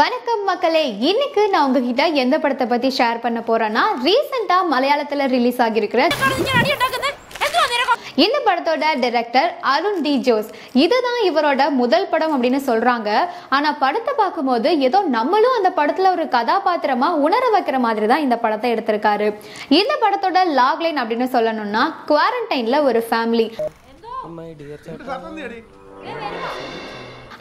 வணக்கம் மக்களே இன்னைக்கு நான் உங்ககிட்ட எந்த படத்தை பத்தி ஷேர் பண்ண போறேன்னா ரீசெண்டா மலையாளத்துல ரிலீஸ் ஆகியிருக்கிற இந்த படத்தோட டைரக்டர் அருண் டி ஜோஸ் இதுதான் இவரோட முதல் படம் அப்படின்னு சொல்றாங்க ஆனா படத்தை பார்க்கும்போது ஏதோ நம்மளும் அந்த படத்துல ஒரு கதாபாத்திரமா உணர வைக்கிற மாதிரி தான் இந்த படத்தை எடுத்திருக்காரு இந்த படத்தோட லாக்லைன் அப்படின்னு சொல்லணும்னா குவாரண்டைன்ல ஒரு ஃபேமிலி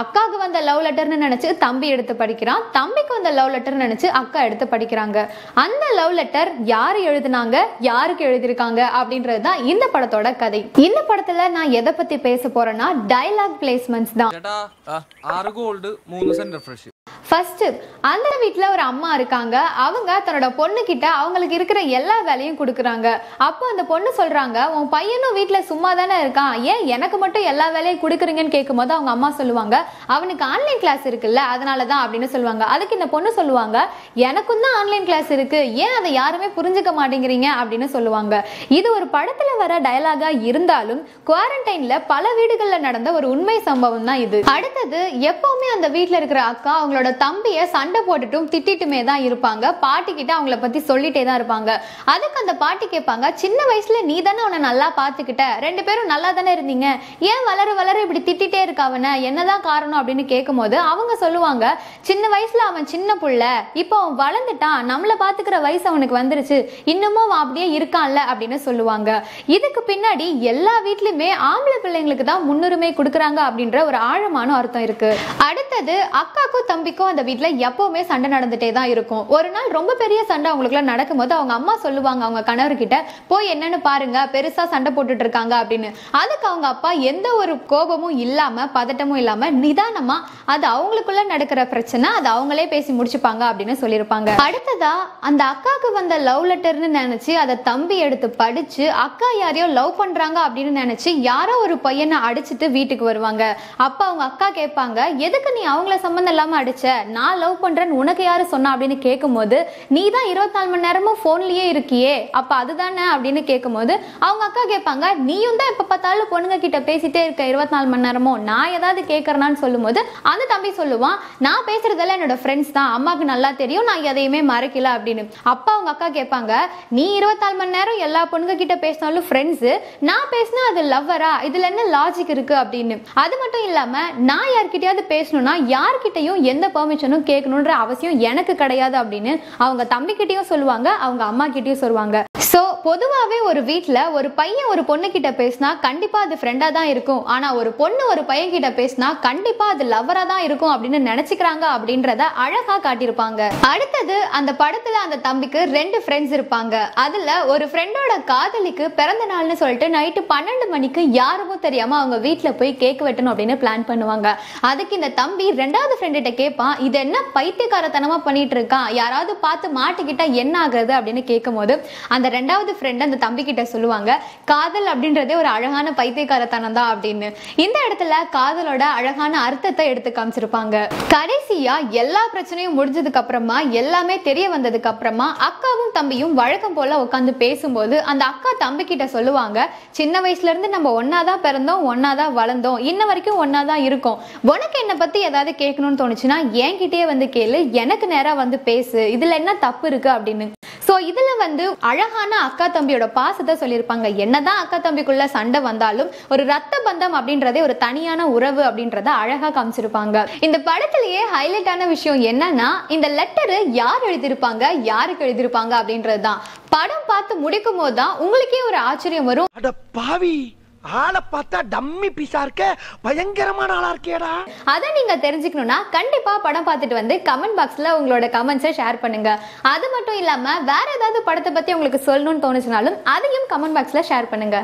அக்காவுக்கு வந்த லவ் லெட்டர்னு நினச்சி தம்பி எடுத்து படிக்கிறான் தம்பிக்கு வந்த லவ் லெட்டர்னு நினச்சி அக்கா எடுத்து படிக்கிறாங்க அந்த லவ் லெட்டர் யார் எழுதினாங்க யாருக்கு எழுதியிருக்காங்க அப்படின்றது தான் இந்த படத்தோட கதை இந்த படத்துல நான் எதை பத்தி பேச போறேன்னா டைலாக் பிளேஸ்மெண்ட்ஸ் தான் ஆறு கோல்டு மூணு சென்ட் ஃபஸ்ட்டு அந்த வீட்டில் ஒரு அம்மா இருக்காங்க அவங்க தன்னோட பொண்ணுக்கிட்ட அவங்களுக்கு இருக்கிற எல்லா வேலையும் கொடுக்குறாங்க அப்போ அந்த பொண்ணு சொல்கிறாங்க உன் பையனும் வீட்டில் சும்மா தானே இருக்கான் ஏன் எனக்கு மட்டும் எல்லா வேலையும் கொடுக்குறீங்கன்னு கேட்கும்போது அவங்க அம்மா சொல்லுவாங்க அவனுக்கு ஆன்லைன் கிளாஸ் இருக்குல்ல அதனால தான் அப்படின்னு சொல்லுவாங்க அதுக்கு இந்த பொண்ணு சொல்லுவாங்க எனக்கும் தான் ஆன்லைன் கிளாஸ் இருக்குது ஏன் அதை யாருமே புரிஞ்சுக்க மாட்டேங்கிறீங்க அப்படின்னு சொல்லுவாங்க இது ஒரு படத்தில் வர டயலாகாக இருந்தாலும் குவாரண்டைனில் பல வீடுகளில் நடந்த ஒரு உண்மை சம்பவம் தான் இது அடுத்தது எப்பவுமே அந்த வீட்டில் இருக்கிற அக்கா அவங்களோட தம்பியை சண்டை போட்டுட்டும் திட்டிட்டுமே தான் இருப்பாங்க பாட்டி கிட்ட அவங்கள பத்தி சொல்லிட்டே தான் இருப்பாங்க அதுக்கு அந்த பாட்டி கேட்பாங்க சின்ன வயசுல நீ தானே அவனை நல்லா பாத்துக்கிட்ட ரெண்டு பேரும் நல்லா தானே இருந்தீங்க ஏன் வளர வளர இப்படி திட்டிட்டே இருக்க அவனை என்னதான் காரணம் அப்படின்னு கேட்கும்போது அவங்க சொல்லுவாங்க சின்ன வயசுல அவன் சின்ன புள்ள இப்போ அவன் வளர்ந்துட்டான் நம்மளை பாத்துக்கிற வயசு அவனுக்கு வந்துருச்சு இன்னமும் அவன் அப்படியே இருக்கான்ல அப்படின்னு சொல்லுவாங்க இதுக்கு பின்னாடி எல்லா வீட்லயுமே ஆம்பளை பிள்ளைங்களுக்கு தான் முன்னுரிமை கொடுக்குறாங்க அப்படின்ற ஒரு ஆழமான அர்த்தம் இருக்கு அடுத்தது அக்காக்கும் தம்பிக்கும் அந்த வீட்டில் எப்போவுமே சண்டை நடந்துகிட்டே தான் இருக்கும் ஒரு நாள் ரொம்ப பெரிய சண்டை அவங்களுக்குலாம் நடக்கும்போது அவங்க அம்மா சொல்லுவாங்க அவங்க கணவர்கிட்ட போய் என்னன்னு பாருங்க பெருசாக சண்டை போட்டுட்டு இருக்காங்க அப்படின்னு அதுக்கு அவங்க அப்பா எந்த ஒரு கோபமும் இல்லாமல் பதட்டமும் இல்லாமல் நிதானமாக அது அவங்களுக்குள்ள நடக்கிற பிரச்சனை அது அவங்களே பேசி முடிச்சுப்பாங்க அப்படின்னு சொல்லியிருப்பாங்க அடுத்ததா அந்த அக்காவுக்கு வந்த லவ் லெட்டர்னு நினைச்சு அதை தம்பி எடுத்து படிச்சு அக்கா யாரையோ லவ் பண்றாங்க அப்படின்னு நினைச்சு யாரோ ஒரு பையனை அடிச்சுட்டு வீட்டுக்கு வருவாங்க அப்ப அவங்க அக்கா கேட்பாங்க எதுக்கு நீ அவங்கள சம்மந்தம் இல்லாம அடிச்ச நான் லவ் பண்றேன் உனக்கு யாரு சொன்னா அப்படின்னு கேட்கும்போது நீ தான் இருபத்தி நாலு மணி நேரமும் போன்லயே இருக்கியே அப்ப அதுதானே அப்படின்னு கேட்கும்போது அவங்க அக்கா கேட்பாங்க நீயும் தான் எப்ப பார்த்தாலும் பொண்ணுங்க கிட்ட பேசிட்டே இருக்க இருபத்தி நாலு மணி நேரமும் நான் ஏதாவது கேட்கறேனான்னு சொல்லும்போது அந்த தம்பி சொல்லுவான் நான் பேசுறதெல்லாம் என்னோட ஃப்ரெண்ட்ஸ் தான் அம்மாவுக்கு நல்லா தெரியும் நான் எதையுமே மறைக்கல அப்படின்னு அப்பா அவங்க அக்கா கேட்பாங்க நீ இருபத்தாலு மணி நேரம் எல்லா பொண்ணுங்க கிட்ட பேசினாலும் ஃப்ரெண்ட்ஸ் நான் பேசினா அது லவ்வரா இதுல என்ன லாஜிக் இருக்கு அப்படின்னு அது மட்டும் இல்லாம நான் யார்கிட்டயாவது பேசணும்னா யார்கிட்டயும் எந்த பெர்மிஷனும் கேட்கணுன்ற அவசியம் எனக்கு கிடையாது அப்படின்னு அவங்க தம்பிக்கிட்டையும் சொல்லுவாங்க அவங்க அம்மா கிட்டேயும் சொல்லுவாங்க ஸோ பொதுவாகவே ஒரு வீட்டில் ஒரு பையன் ஒரு பொண்ணுக்கிட்ட பேசினா கண்டிப்பாக அது ஃப்ரெண்டாக தான் இருக்கும் ஆனால் ஒரு பொண்ணு ஒரு பையன் கிட்ட பேசினா கண்டிப்பாக அது லவ்வராக தான் இருக்கும் அப்படின்னு நினச்சிக்கிறாங்க அப்படின்றத அழகாக காட்டியிருப்பாங்க அடுத்தது அந்த படத்தில் அந்த தம்பிக்கு ரெண்டு ஃப்ரெண்ட்ஸ் இருப்பாங்க அதில் ஒரு ஃப்ரெண்டோட காதலிக்கு பிறந்த நாள்னு சொல்லிட்டு நைட்டு பன்னெண்டு மணிக்கு யாருக்கும் தெரியாமல் அவங்க வீட்டில் போய் கேக் வெட்டணும் அப்படின்னு பிளான் பண்ணுவாங்க அதுக்கு இந்த தம்பி ரெண்டாவது ஃப்ரெண்டுகிட்ட கேட்பான் இது என்ன பைத்தியக்காரத்தனமாக பண்ணிட்டு இருக்கான் யாராவது பார்த்து மாட்டிக்கிட்டா என்ன ஆகுறது அப்படின்னு கேட்கும் அந்த ரெண்டாவது ஃப்ரெண்ட் அந்த தம்பி கிட்ட சொல்லுவாங்க காதல் அப்படின்றதே ஒரு அழகான பைத்தியக்காரத்தனம் தான் அப்படின்னு இந்த இடத்துல காதலோட அழகான அர்த்தத்தை எடுத்து காமிச்சிருப்பாங்க கடைசியா எல்லா பிரச்சனையும் முடிஞ்சதுக்கு அப்புறமா எல்லாமே தெரிய வந்ததுக்கு அப்புறமா அக்காவும் தம்பியும் வழக்கம் போல உட்காந்து பேசும்போது அந்த அக்கா தம்பி கிட்ட சொல்லுவாங்க சின்ன வயசுல இருந்து நம்ம ஒன்னாதான் பிறந்தோம் ஒன்னாதான் வளர்ந்தோம் இன்ன வரைக்கும் ஒன்னாதான் இருக்கும் உனக்கு என்னை பத்தி ஏதாவது கேட்கணும்னு தோணுச்சுன்னா என்கிட்டயே வந்து கேளு எனக்கு நேரா வந்து பேசு இதுல என்ன தப்பு இருக்கு அப்படின்னு ஸோ இதில் வந்து அழகான அக்கா தம்பியோட பாசத்தை சொல்லியிருப்பாங்க என்னதான் அக்கா தம்பிக்குள்ள சண்டை வந்தாலும் ஒரு ரத்த பந்தம் அப்படின்றதே ஒரு தனியான உறவு அப்படின்றத அழகாக காமிச்சிருப்பாங்க இந்த படத்திலேயே ஹைலைட்டான விஷயம் என்னன்னா இந்த லெட்டரு யார் எழுதியிருப்பாங்க யாருக்கு எழுதியிருப்பாங்க அப்படின்றது தான் படம் பார்த்து முடிக்கும் போது தான் உங்களுக்கே ஒரு ஆச்சரியம் வரும் பாவி ஆளை பார்த்தா டம்மி பீஸா இருக்க பயங்கரமான ஆளா இருக்கேடா அதை நீங்க தெரிஞ்சுக்கணும்னா கண்டிப்பா படம் பார்த்துட்டு வந்து கமெண்ட் பாக்ஸ்ல உங்களோட கமெண்ட்ஸை ஷேர் பண்ணுங்க அது மட்டும் இல்லாம வேற ஏதாவது படத்தை பத்தி உங்களுக்கு சொல்லணும்னு தோணுச்சுனாலும் அதையும் கமெண்ட் பாக்ஸ்ல ஷேர் பண்ணுங்க